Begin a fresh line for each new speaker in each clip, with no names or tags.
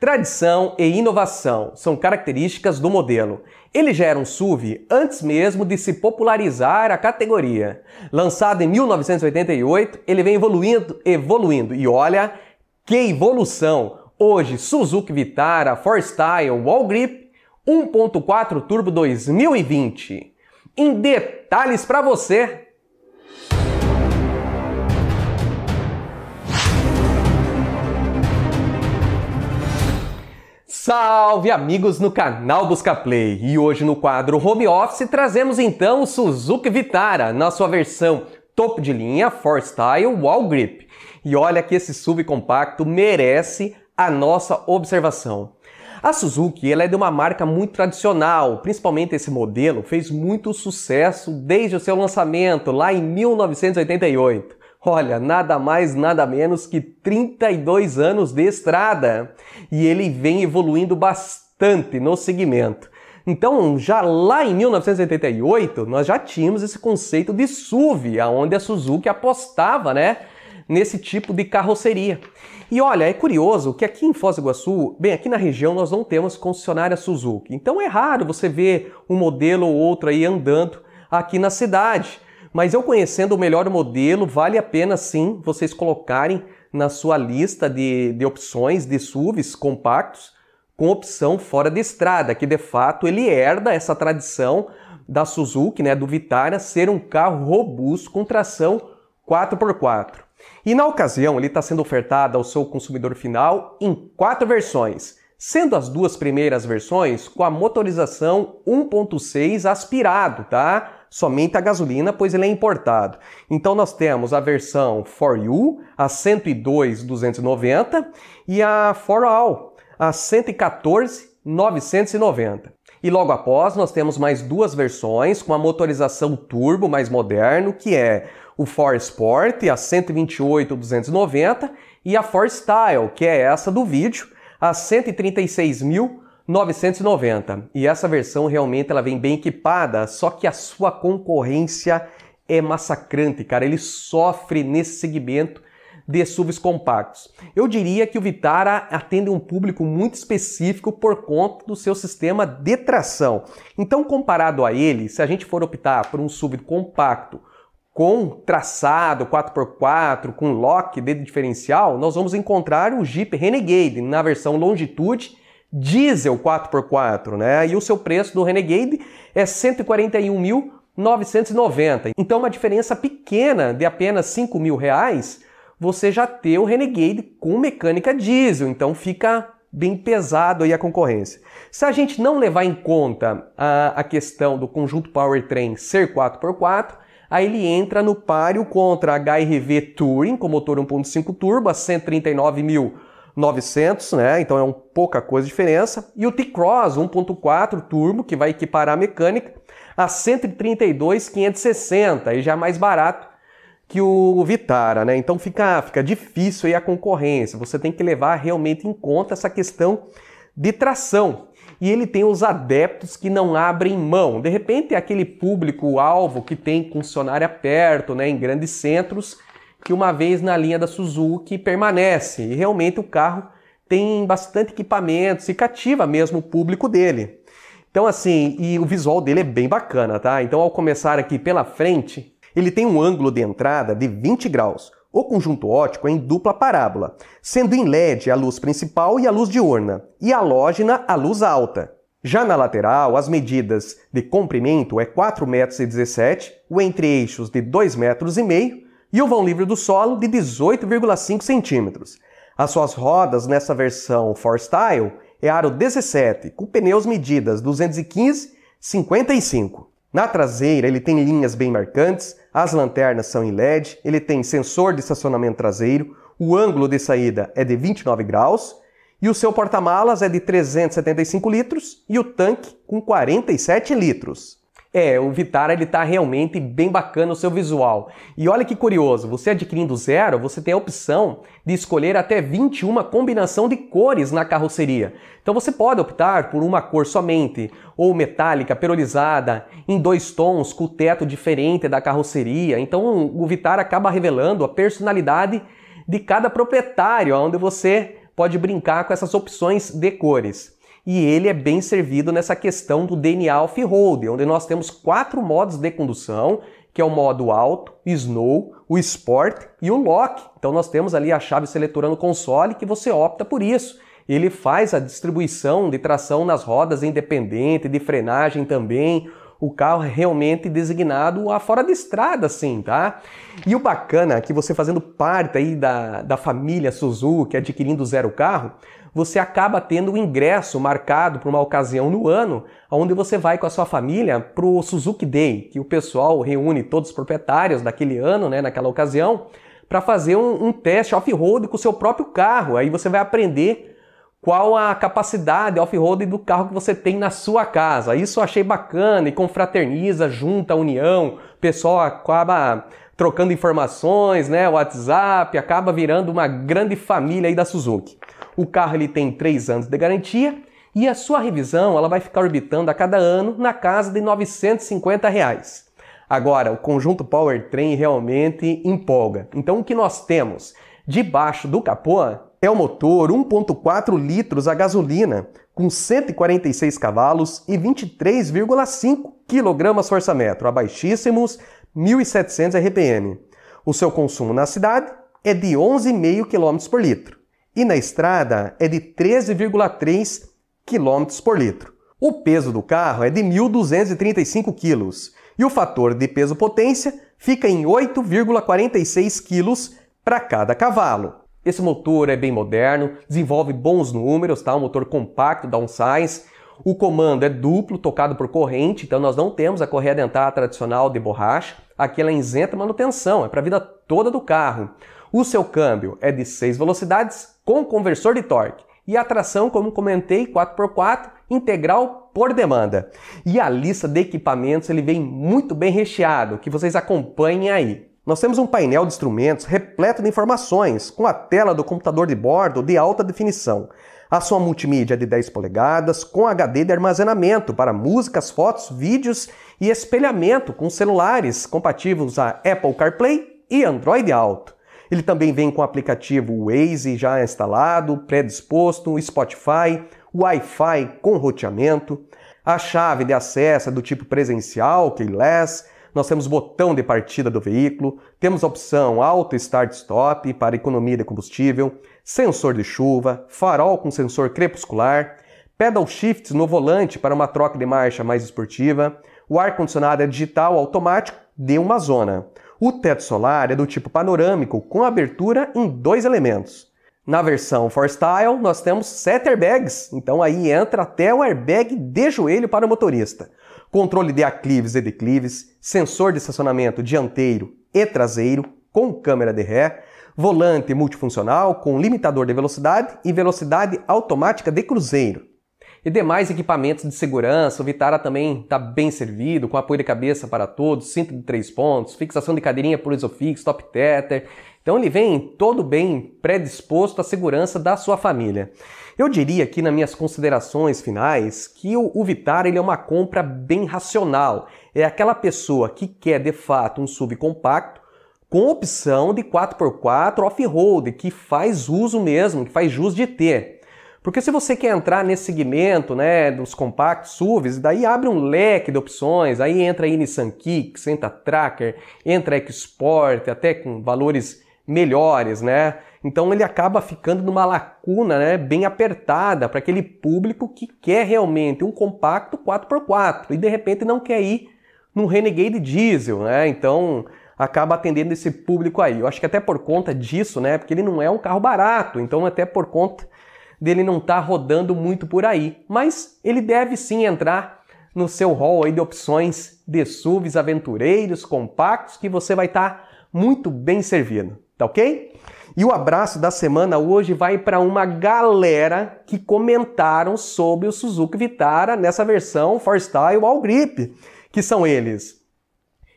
Tradição e inovação são características do modelo. Ele já era um SUV antes mesmo de se popularizar a categoria. Lançado em 1988, ele vem evoluindo, evoluindo e olha que evolução! Hoje, Suzuki Vitara, 4Style, Wall Grip, 1.4 Turbo 2020. Em detalhes para você! Salve amigos no canal Busca Play! E hoje no quadro Home Office trazemos então o Suzuki Vitara na sua versão topo de linha 4Style Wall Grip. E olha que esse subcompacto merece a nossa observação. A Suzuki ela é de uma marca muito tradicional, principalmente esse modelo fez muito sucesso desde o seu lançamento lá em 1988. Olha, nada mais, nada menos que 32 anos de estrada. E ele vem evoluindo bastante no segmento. Então, já lá em 1988, nós já tínhamos esse conceito de SUV, aonde a Suzuki apostava, né, nesse tipo de carroceria. E olha, é curioso que aqui em Foz do Iguaçu, bem, aqui na região nós não temos concessionária Suzuki. Então é raro você ver um modelo ou outro aí andando aqui na cidade. Mas eu conhecendo o melhor modelo, vale a pena sim vocês colocarem na sua lista de, de opções de SUVs compactos com opção fora de estrada, que de fato ele herda essa tradição da Suzuki, né, do Vitara, ser um carro robusto com tração 4x4. E na ocasião, ele está sendo ofertado ao seu consumidor final em quatro versões, sendo as duas primeiras versões com a motorização 1.6 aspirado, tá? somente a gasolina, pois ele é importado. Então nós temos a versão For You, a 102,290 e a For All, a 114,990. E logo após nós temos mais duas versões com a motorização turbo mais moderno, que é o For Sport, a 128,290 e a For Style, que é essa do vídeo, a 136.000 990. E essa versão realmente ela vem bem equipada, só que a sua concorrência é massacrante, cara. Ele sofre nesse segmento de SUVs compactos. Eu diria que o Vitara atende um público muito específico por conta do seu sistema de tração. Então, comparado a ele, se a gente for optar por um SUV compacto com traçado 4x4, com lock de diferencial, nós vamos encontrar o Jeep Renegade na versão Longitude diesel 4x4, né? E o seu preço do Renegade é 141.990. Então, uma diferença pequena de apenas 5 mil reais, você já tem o Renegade com mecânica diesel. Então, fica bem pesado aí a concorrência. Se a gente não levar em conta a, a questão do conjunto powertrain ser 4x4, aí ele entra no páreo contra a HRV Touring com motor 1.5 turbo a 139 mil 900, né? Então é um pouca coisa de diferença. E o T-Cross 1.4 turbo, que vai equiparar a mecânica, a 132,560, e já é mais barato que o Vitara, né? Então fica, fica difícil aí a concorrência. Você tem que levar realmente em conta essa questão de tração. E ele tem os adeptos que não abrem mão. De repente, é aquele público-alvo que tem concessionária perto, né, em grandes centros, que uma vez na linha da Suzuki permanece. E realmente o carro tem bastante equipamentos e cativa mesmo o público dele. Então assim, e o visual dele é bem bacana, tá? Então ao começar aqui pela frente, ele tem um ângulo de entrada de 20 graus. O conjunto óptico é em dupla parábola, sendo em LED a luz principal e a luz diurna, e halógena a luz alta. Já na lateral, as medidas de comprimento é 4,17 metros, o entre-eixos de 2,5 metros, e o vão livre do solo de 18,5 centímetros. As suas rodas nessa versão 4Style é aro 17, com pneus medidas 215 55. Na traseira ele tem linhas bem marcantes, as lanternas são em LED, ele tem sensor de estacionamento traseiro, o ângulo de saída é de 29 graus e o seu porta-malas é de 375 litros e o tanque com 47 litros. É, o Vitara ele tá realmente bem bacana o seu visual. E olha que curioso, você adquirindo zero, você tem a opção de escolher até 21 combinação de cores na carroceria. Então você pode optar por uma cor somente, ou metálica, perolizada, em dois tons, com o teto diferente da carroceria. Então o Vitara acaba revelando a personalidade de cada proprietário, onde você pode brincar com essas opções de cores e ele é bem servido nessa questão do DNA off-road, onde nós temos quatro modos de condução, que é o modo alto, snow, o sport e o lock. Então nós temos ali a chave seletora no console que você opta por isso. Ele faz a distribuição de tração nas rodas independente, de frenagem também, o carro é realmente designado a fora de estrada, assim, tá? E o bacana é que você fazendo parte aí da, da família Suzuki, adquirindo zero carro, você acaba tendo o um ingresso marcado para uma ocasião no ano, onde você vai com a sua família para o Suzuki Day, que o pessoal reúne todos os proprietários daquele ano, né, naquela ocasião, para fazer um, um teste off-road com o seu próprio carro. Aí você vai aprender qual a capacidade off-road do carro que você tem na sua casa. Isso eu achei bacana e confraterniza, junta, união, o pessoal acaba trocando informações, né, WhatsApp, acaba virando uma grande família aí da Suzuki. O carro ele tem 3 anos de garantia e a sua revisão ela vai ficar orbitando a cada ano na casa de 950 reais. Agora, o conjunto Powertrain realmente empolga. Então o que nós temos debaixo do capô é o motor 1.4 litros a gasolina, com 146 cavalos e 23,5 kgfm, a baixíssimos 1.700 RPM. O seu consumo na cidade é de 11,5 km por litro e na estrada é de 13,3 km por litro. O peso do carro é de 1.235 kg e o fator de peso-potência fica em 8,46 kg para cada cavalo. Esse motor é bem moderno, desenvolve bons números, tá? Um motor compacto da O comando é duplo, tocado por corrente, então nós não temos a correia dentada tradicional de borracha. Aqui ela é isenta manutenção, é para a vida toda do carro. O seu câmbio é de 6 velocidades com conversor de torque. E a tração, como comentei, 4x4, integral por demanda. E a lista de equipamentos ele vem muito bem recheado, que vocês acompanhem aí. Nós temos um painel de instrumentos repleto de informações, com a tela do computador de bordo de alta definição. A sua multimídia de 10 polegadas, com HD de armazenamento para músicas, fotos, vídeos e espelhamento com celulares compatíveis a Apple CarPlay e Android Auto. Ele também vem com o aplicativo Waze já instalado, predisposto, Spotify, Wi-Fi com roteamento. A chave de acesso é do tipo presencial, keyless, nós temos botão de partida do veículo, temos a opção Auto Start Stop para economia de combustível, sensor de chuva, farol com sensor crepuscular, pedal shifts no volante para uma troca de marcha mais esportiva, o ar-condicionado é digital automático de uma zona. O teto solar é do tipo panorâmico com abertura em dois elementos. Na versão 4Style, nós temos 7 airbags, então aí entra até o airbag de joelho para o motorista controle de aclives e declives, sensor de estacionamento dianteiro e traseiro com câmera de ré, volante multifuncional com limitador de velocidade e velocidade automática de cruzeiro. E demais equipamentos de segurança, o Vitara também está bem servido, com apoio de cabeça para todos, cinto de três pontos, fixação de cadeirinha por isofix, top tether. Então ele vem todo bem predisposto à segurança da sua família. Eu diria aqui nas minhas considerações finais que o, Vitara Vitar ele é uma compra bem racional. É aquela pessoa que quer de fato um subcompacto com opção de 4x4 off-road, que faz uso mesmo, que faz jus de ter. Porque se você quer entrar nesse segmento, né, dos compactos SUVs, daí abre um leque de opções, aí entra aí Nissan Kicks, entra Tracker, entra Export, até com valores melhores, né? Então ele acaba ficando numa lacuna né, bem apertada para aquele público que quer realmente um compacto 4x4 e de repente não quer ir num Renegade Diesel, né? Então acaba atendendo esse público aí. Eu acho que até por conta disso, né? Porque ele não é um carro barato, então até por conta dele não estar tá rodando muito por aí. Mas ele deve sim entrar no seu hall aí de opções de SUVs aventureiros, compactos, que você vai estar tá muito bem servido. Tá ok? E o abraço da semana hoje vai para uma galera que comentaram sobre o Suzuki Vitara nessa versão Style All Grip, que são eles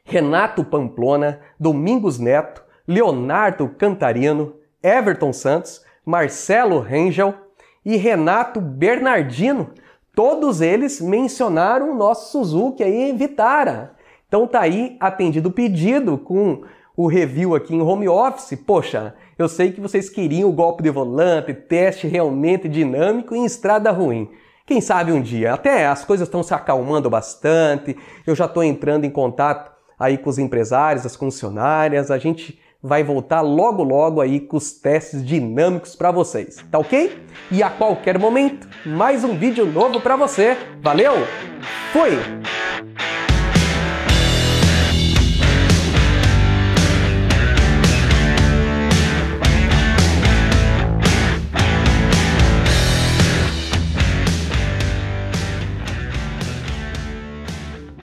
Renato Pamplona, Domingos Neto, Leonardo Cantarino, Everton Santos, Marcelo Rangel e Renato Bernardino. Todos eles mencionaram o nosso Suzuki aí Vitara. Então tá aí atendido o pedido com o review aqui em home office, poxa, eu sei que vocês queriam o golpe de volante, teste realmente dinâmico em estrada ruim. Quem sabe um dia, até as coisas estão se acalmando bastante, eu já estou entrando em contato aí com os empresários, as funcionárias, a gente vai voltar logo logo aí com os testes dinâmicos para vocês, tá ok? E a qualquer momento, mais um vídeo novo para você. Valeu? Fui!